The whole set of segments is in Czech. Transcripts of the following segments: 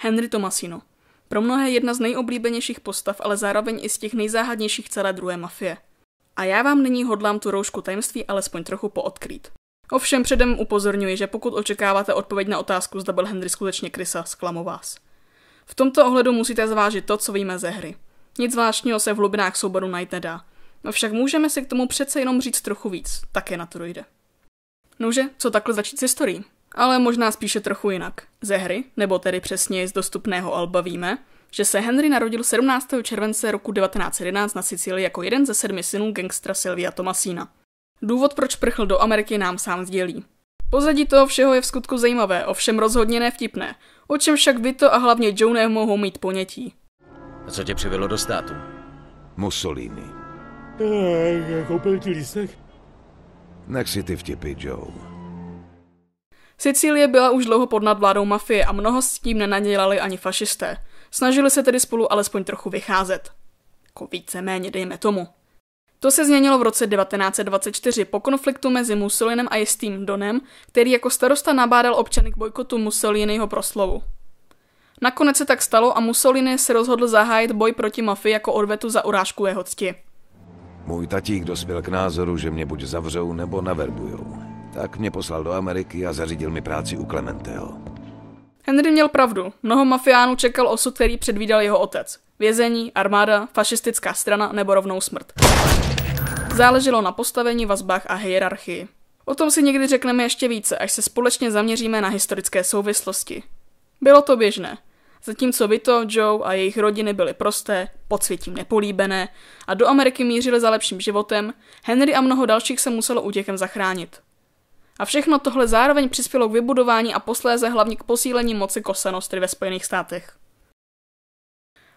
Henry Tomasino. Pro mnohé jedna z nejoblíbenějších postav, ale zároveň i z těch nejzáhadnějších celé druhé mafie. A já vám nyní hodlám tu roušku tajemství alespoň trochu poodkrýt. Ovšem předem upozorňuji, že pokud očekáváte odpověď na otázku, zda byl Henry skutečně Krysa, zklamu vás. V tomto ohledu musíte zvážit to, co víme ze hry. Nic zvláštního se v hlubinách souboru najít nedá. Avšak můžeme si k tomu přece jenom říct trochu víc, také na to dojde. Nože, co takhle začít s historií? ale možná spíše trochu jinak. Ze hry, nebo tedy přesně z dostupného alba víme, že se Henry narodil 17. července roku 1911 na Sicílii jako jeden ze sedmi synů gangstra Silvia Tomasína. Důvod, proč prchl do Ameriky, nám sám sdělí. Pozadí toho všeho je v skutku zajímavé, ovšem rozhodně nevtipné, o čem však Vito a hlavně Joe nemohou mít ponětí. A co tě přivedlo do státu? Mussolini. Eh, koupil ti lístek? Nech si ty vtipy, Joe. Sicílie byla už dlouho pod nadvládou mafie a mnoho s tím nenadělali ani fašisté. Snažili se tedy spolu alespoň trochu vycházet. Jako víceméně, dejme tomu. To se změnilo v roce 1924 po konfliktu mezi Mussolinem a jistým Donem, který jako starosta nabádal občany k bojkotu Mussoliniho proslovu. Nakonec se tak stalo a Mussolini se rozhodl zahájit boj proti mafii jako odvetu za urážku jeho cti. Můj tatík dospěl k názoru, že mě buď zavřou nebo naverbujou. Tak mě poslal do Ameriky a zařídil mi práci u Clementeho. Henry měl pravdu. Mnoho mafiánů čekal osud, který předvídal jeho otec. Vězení, armáda, fašistická strana nebo rovnou smrt. Záleželo na postavení, vazbách a hierarchii. O tom si někdy řekneme ještě více, až se společně zaměříme na historické souvislosti. Bylo to běžné. Zatímco Vito, Joe a jejich rodiny byly prosté, pod světím nepolíbené a do Ameriky mířili za lepším životem, Henry a mnoho dalších se muselo útěkem zachránit. A všechno tohle zároveň přispělo k vybudování a posléze hlavně k posílení moci kosenostry ve Spojených státech.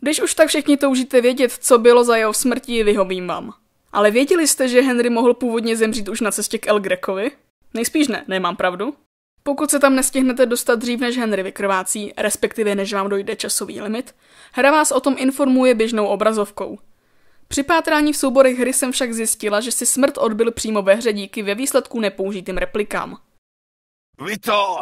Když už tak všichni toužíte vědět, co bylo za jeho smrtí, vyhovím vám. Ale věděli jste, že Henry mohl původně zemřít už na cestě k El Grekovi? Nejspíš ne, nemám pravdu. Pokud se tam nestihnete dostat dřív, než Henry vykrvácí, respektive než vám dojde časový limit, hra vás o tom informuje běžnou obrazovkou – při pátrání v souborech hry jsem však zjistila, že si smrt odbil přímo ve hře díky ve výsledku nepoužitým replikám. Vy to!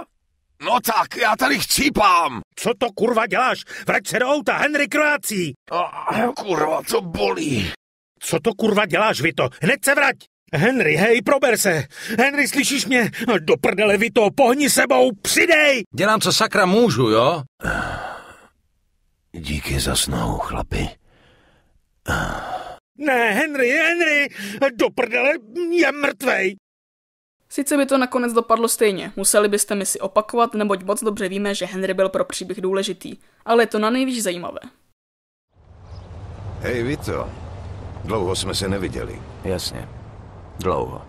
No tak, já tady chcípám! Co to kurva děláš? Vrať se do auta, Henry Kroací! Oh, kurva, to bolí. Co to kurva děláš, Vito? Hned se vrať! Henry, hej, prober se! Henry, slyšíš mě? Do prdele, Vito, pohni sebou, přidej! Dělám, co sakra můžu, jo? Díky za snahu, chlapi. Ne, Henry, Henry, do prdele, je mrtvej. Sice by to nakonec dopadlo stejně, museli byste mi si opakovat, neboť moc dobře víme, že Henry byl pro příběh důležitý, ale je to na nejvíc zajímavé. Hej, Vito, dlouho jsme se neviděli. Jasně, dlouho.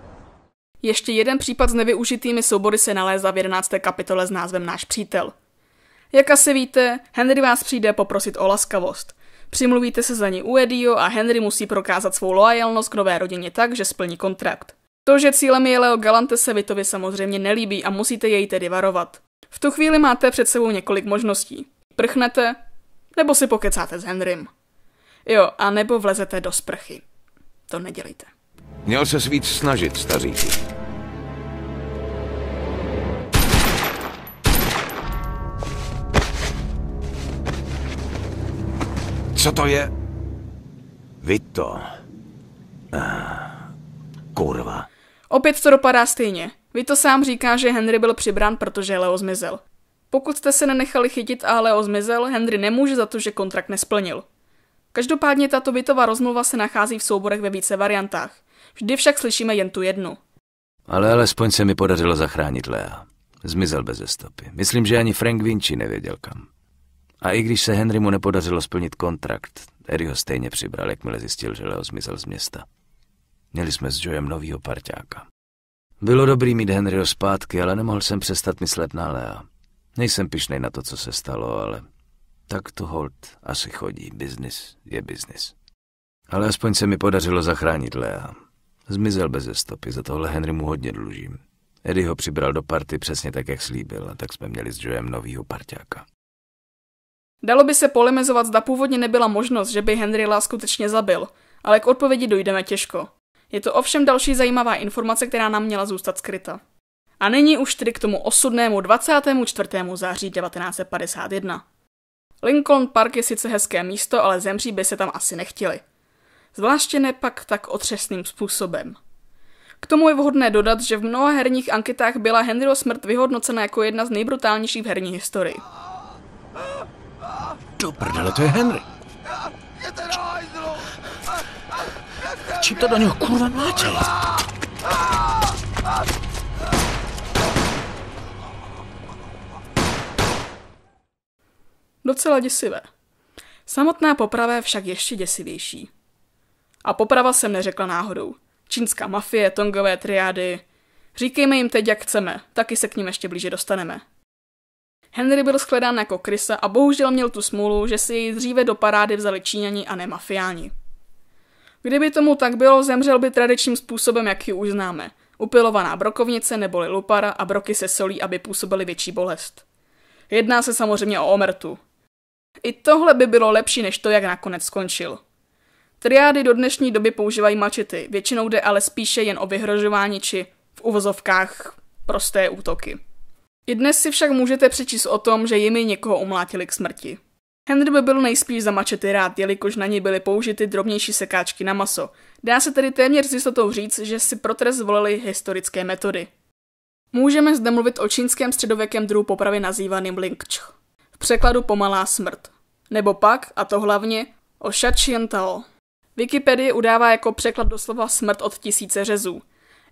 Ještě jeden případ s nevyužitými soubory se nalézá v 11. kapitole s názvem Náš přítel. Jak asi víte, Henry vás přijde poprosit o laskavost – Přimluvíte se za ní u Edio a Henry musí prokázat svou loajalnost k nové rodině tak, že splní kontrakt. To, že cílem je Leo Galante, se Vitovi samozřejmě nelíbí a musíte jej tedy varovat. V tu chvíli máte před sebou několik možností. Prchnete, nebo si pokecáte s Henrym. Jo, a nebo vlezete do sprchy. To nedělejte. Měl se víc snažit, staříky. Co to je? Vito. Ah, eh, kurva. Opět to dopadá stejně. to sám říká, že Henry byl přibrán, protože Leo zmizel. Pokud jste se nenechali chytit a Leo zmizel, Henry nemůže za to, že kontrakt nesplnil. Každopádně tato bytová rozmluva se nachází v souborech ve více variantách. Vždy však slyšíme jen tu jednu. Ale alespoň se mi podařilo zachránit Lea. Zmizel bez stopy. Myslím, že ani Frank Vinci nevěděl kam. A i když se Henrymu nepodařilo splnit kontrakt, Harry ho stejně přibral, jakmile zjistil, že Leo zmizel z města. Měli jsme s Joem novýho parťáka. Bylo dobrý mít Henryho zpátky, ale nemohl jsem přestat myslet na Lea. Nejsem pišnej na to, co se stalo, ale tak to hold asi chodí. Biznis je biznis. Ale aspoň se mi podařilo zachránit Lea. Zmizel bez stopy, za tohle Henry mu hodně dlužím. Eddie ho přibral do party přesně tak, jak slíbil, a tak jsme měli s Joem novýho parťáka. Dalo by se polemizovat, zda původně nebyla možnost, že by Henryla skutečně zabil, ale k odpovědi dojdeme těžko. Je to ovšem další zajímavá informace, která nám měla zůstat skryta. A nyní už tedy k tomu osudnému 24. září 1951. Lincoln Park je sice hezké místo, ale zemří by se tam asi nechtěli. Zvláště ne pak tak otřesným způsobem. K tomu je vhodné dodat, že v mnoha herních anketách byla Henryho smrt vyhodnocena jako jedna z nejbrutálnějších v herní historii. Do prdele, to je Henry. Čím to do něho kurva mlátil? Docela děsivé. Samotná poprava je však ještě děsivější. A poprava jsem neřekla náhodou. Čínská mafie, tongové triády. Říkejme jim teď, jak chceme, taky se k ním ještě blíže dostaneme. Henry byl shledán jako krysa a bohužel měl tu smůlu, že si jej dříve do parády vzali Číňani a ne mafiáni. Kdyby tomu tak bylo, zemřel by tradičním způsobem, jak ji už známe. Upilovaná brokovnice neboli lupara a broky se solí, aby působily větší bolest. Jedná se samozřejmě o omertu. I tohle by bylo lepší než to, jak nakonec skončil. Triády do dnešní doby používají mačety, většinou jde ale spíše jen o vyhrožování či v uvozovkách prosté útoky. I dnes si však můžete přečíst o tom, že jimi někoho umlátili k smrti. Henry by byl nejspíš za mačety rád, jelikož na ní byly použity drobnější sekáčky na maso. Dá se tedy téměř s jistotou říct, že si pro trest zvolili historické metody. Můžeme zde mluvit o čínském středověkém druhu popravy nazývaným lingch. V překladu pomalá smrt. Nebo pak, a to hlavně, o shachiantao. Wikipedie udává jako překlad doslova smrt od tisíce řezů.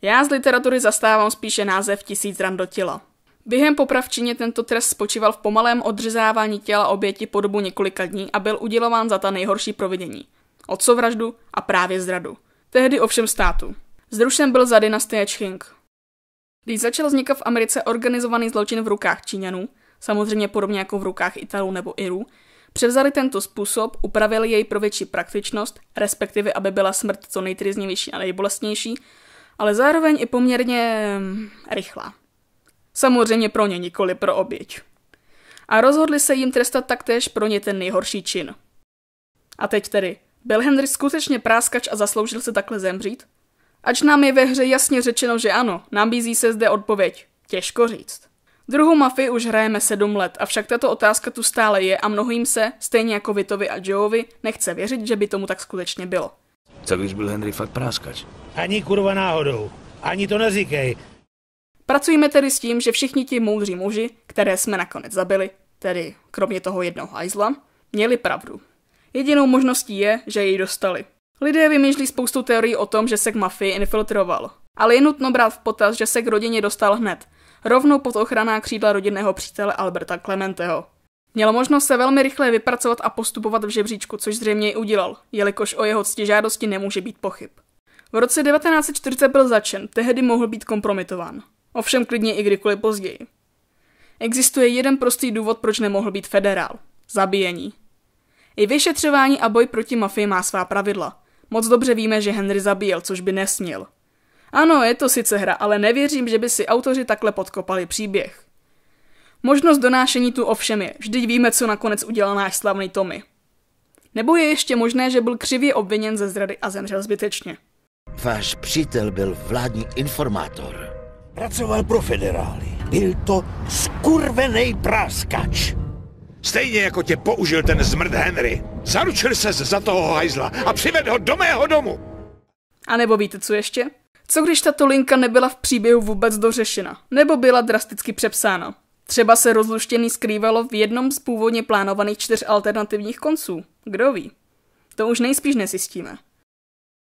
Já z literatury zastávám spíše název tisíc ran do těla. Během popravčině tento trest spočíval v pomalém odřezávání těla oběti po dobu několika dní a byl udělován za ta nejhorší providění. Otcovraždu a právě zradu. Tehdy ovšem státu. Zrušen byl za dynastie Ching. Když začal vznikat v Americe organizovaný zločin v rukách Číňanů, samozřejmě podobně jako v rukách Italů nebo Irů, převzali tento způsob, upravili jej pro větší praktičnost, respektive aby byla smrt co nejtriznivější a nejbolestnější, ale zároveň i poměrně mm, rychlá. Samozřejmě pro ně, nikoli pro oběť. A rozhodli se jim trestat taktéž pro ně ten nejhorší čin. A teď tedy, byl Henry skutečně práskač a zasloužil se takhle zemřít? Ač nám je ve hře jasně řečeno, že ano, nabízí se zde odpověď. Těžko říct. Druhou mafii už hrajeme sedm let, avšak tato otázka tu stále je a mnohým se, stejně jako Vitovi a Joeovi, nechce věřit, že by tomu tak skutečně bylo. Co když byl Henry fakt práskač? Ani kurva náhodou. Ani to neříkej. Pracujeme tedy s tím, že všichni ti moudří muži, které jsme nakonec zabili, tedy kromě toho jednoho hajzla, měli pravdu. Jedinou možností je, že jej dostali. Lidé vymýšlí spoustu teorií o tom, že se k mafii infiltroval. Ale je nutno brát v potaz, že se k rodině dostal hned, rovnou pod ochraná křídla rodinného přítele Alberta Clementeho. Měl možnost se velmi rychle vypracovat a postupovat v žebříčku, což zřejmě i udělal, jelikož o jeho ctižádosti nemůže být pochyb. V roce 1940 byl začen, tehdy mohl být kompromitován. Ovšem klidně i kdykoliv později. Existuje jeden prostý důvod, proč nemohl být federál. Zabíjení. I vyšetřování a boj proti mafii má svá pravidla. Moc dobře víme, že Henry zabíjel, což by nesměl. Ano, je to sice hra, ale nevěřím, že by si autoři takhle podkopali příběh. Možnost donášení tu ovšem je, vždyť víme, co nakonec udělal náš slavný Tommy. Nebo je ještě možné, že byl křivě obviněn ze zrady a zemřel zbytečně. Váš přítel byl vládní informátor. Pracoval pro federály. Byl to skurvený práskač. Stejně jako tě použil ten zmrd Henry. Zaručil ses za toho hajzla a přived ho do mého domu. A nebo víte, co ještě? Co když tato linka nebyla v příběhu vůbec dořešena, nebo byla drasticky přepsána? Třeba se rozluštěný skrývalo v jednom z původně plánovaných čtyř alternativních konců. Kdo ví? To už nejspíš nesistíme.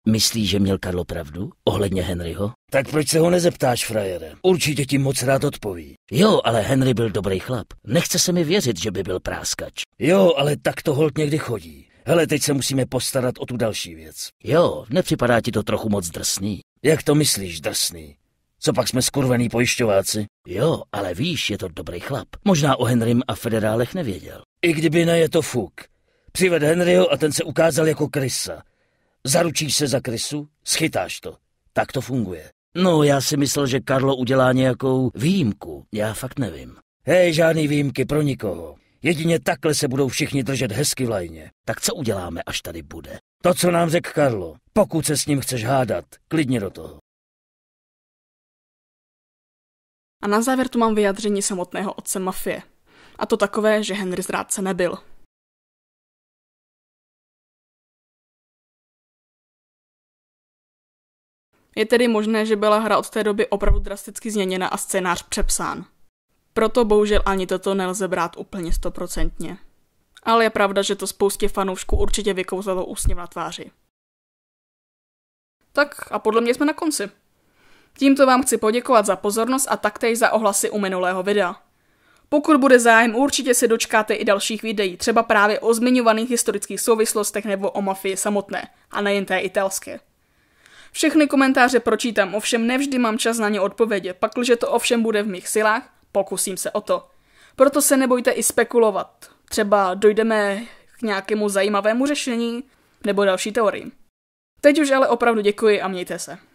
Myslíš, že měl Karlo pravdu ohledně Henryho? Tak proč se ho nezeptáš, frajere? Určitě ti moc rád odpoví. Jo, ale Henry byl dobrý chlap. Nechce se mi věřit, že by byl práskač. Jo, ale tak to holt někdy chodí. Hele, teď se musíme postarat o tu další věc. Jo, nepřipadá ti to trochu moc drsný. Jak to myslíš, drsný? Co pak jsme skurvený pojišťováci? Jo, ale víš, je to dobrý chlap. Možná o Henrym a federálech nevěděl. I kdyby ne, je to fuk. Přived Henryho a ten se ukázal jako krysa. Zaručíš se za krysu? Schytáš to. Tak to funguje. No, já si myslel, že Karlo udělá nějakou výjimku. Já fakt nevím. Hej, žádný výjimky pro nikoho. Jedině takhle se budou všichni držet hezky v lajně. Tak co uděláme, až tady bude? To, co nám řekl Karlo. Pokud se s ním chceš hádat, klidně do toho. A na závěr tu mám vyjádření samotného otce mafie. A to takové, že Henry zrádce nebyl. Je tedy možné, že byla hra od té doby opravdu drasticky změněna a scénář přepsán. Proto bohužel ani toto nelze brát úplně stoprocentně. Ale je pravda, že to spoustě fanoušků určitě vykouzalo úsměv na tváři. Tak a podle mě jsme na konci. Tímto vám chci poděkovat za pozornost a taktéž za ohlasy u minulého videa. Pokud bude zájem, určitě se dočkáte i dalších videí, třeba právě o zmiňovaných historických souvislostech nebo o mafii samotné, a nejen té italské. Všechny komentáře pročítám, ovšem nevždy mám čas na ně odpovědět, pakliže to ovšem bude v mých silách, pokusím se o to. Proto se nebojte i spekulovat. Třeba dojdeme k nějakému zajímavému řešení nebo další teorii. Teď už ale opravdu děkuji a mějte se.